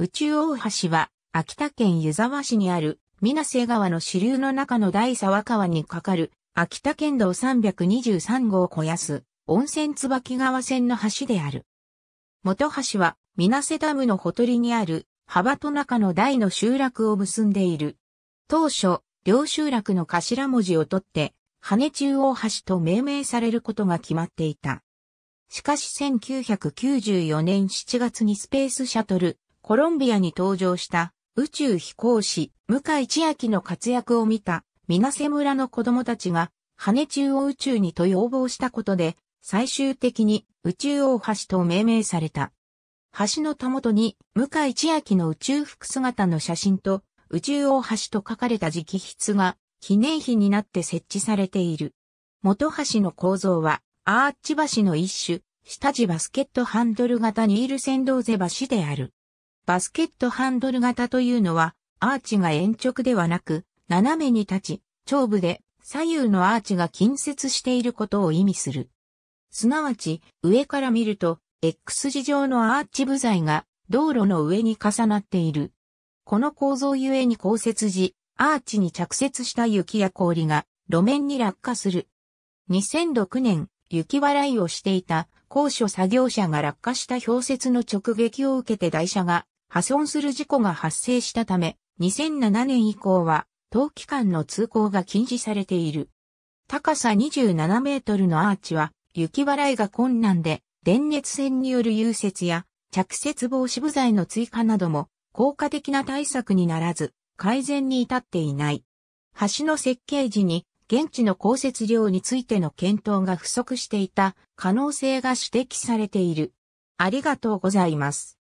宇宙大橋は、秋田県湯沢市にある、水瀬川の支流の中の大沢川に架かる、秋田県道323号小安、温泉椿川線の橋である。元橋は、水瀬ダムのほとりにある、幅と中の大の集落を結んでいる。当初、両集落の頭文字を取って、羽中央橋と命名されることが決まっていた。しかし1994年7月にスペースシャトル、コロンビアに登場した宇宙飛行士、向井千秋の活躍を見た、水瀬村の子供たちが、羽中央宇宙にと要望したことで、最終的に宇宙大橋と命名された。橋のたもとに、向井千秋の宇宙服姿の写真と、宇宙大橋と書かれた直筆が、記念碑になって設置されている。元橋の構造は、アーチ橋の一種、下地バスケットハンドル型ニールセン瀬ゼ橋である。バスケットハンドル型というのは、アーチが延直ではなく、斜めに立ち、長部で左右のアーチが近接していることを意味する。すなわち、上から見ると、X 字状のアーチ部材が道路の上に重なっている。この構造ゆえに降雪時、アーチに着雪した雪や氷が路面に落下する。2006年、雪払いをしていた高所作業車が落下した氷雪の直撃を受けて台車が破損する事故が発生したため、2007年以降は、当期間の通行が禁止されている。高さ27メートルのアーチは、雪払いが困難で、電熱線による融雪や、着雪防止部材の追加なども、効果的な対策にならず、改善に至っていない。橋の設計時に、現地の降雪量についての検討が不足していた可能性が指摘されている。ありがとうございます。